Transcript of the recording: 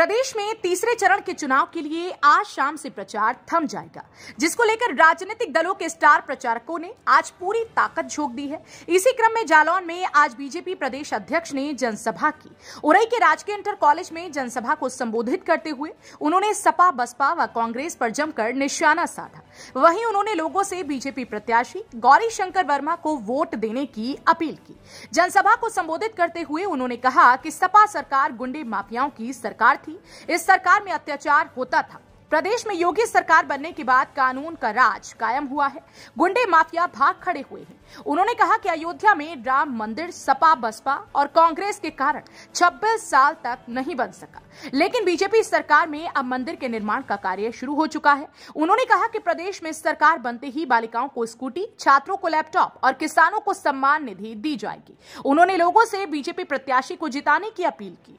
प्रदेश में तीसरे चरण के चुनाव के लिए आज शाम से प्रचार थम जाएगा जिसको लेकर राजनीतिक दलों के स्टार प्रचारकों ने आज पूरी ताकत झोंक दी है इसी क्रम में जालौन में आज बीजेपी प्रदेश अध्यक्ष ने जनसभा की उरई के राजकीय इंटर कॉलेज में जनसभा को संबोधित करते हुए उन्होंने सपा बसपा व कांग्रेस पर जमकर निशाना साधा वहीं उन्होंने लोगों से बीजेपी प्रत्याशी गौरी शंकर वर्मा को वोट देने की अपील की जनसभा को संबोधित करते हुए उन्होंने कहा कि सपा सरकार गुंडे माफियाओं की सरकार थी थी इस सरकार में अत्याचार होता था प्रदेश में योगी सरकार बनने के बाद कानून का राज कायम हुआ है गुंडे माफिया भाग खड़े हुए हैं उन्होंने कहा कि अयोध्या में राम मंदिर सपा बसपा और कांग्रेस के कारण 26 साल तक नहीं बन सका लेकिन बीजेपी सरकार में अब मंदिर के निर्माण का कार्य शुरू हो चुका है उन्होंने कहा कि प्रदेश में सरकार बनते ही बालिकाओं को स्कूटी छात्रों को लैपटॉप और किसानों को सम्मान निधि दी जाएगी उन्होंने लोगों से बीजेपी प्रत्याशी को जिताने की अपील की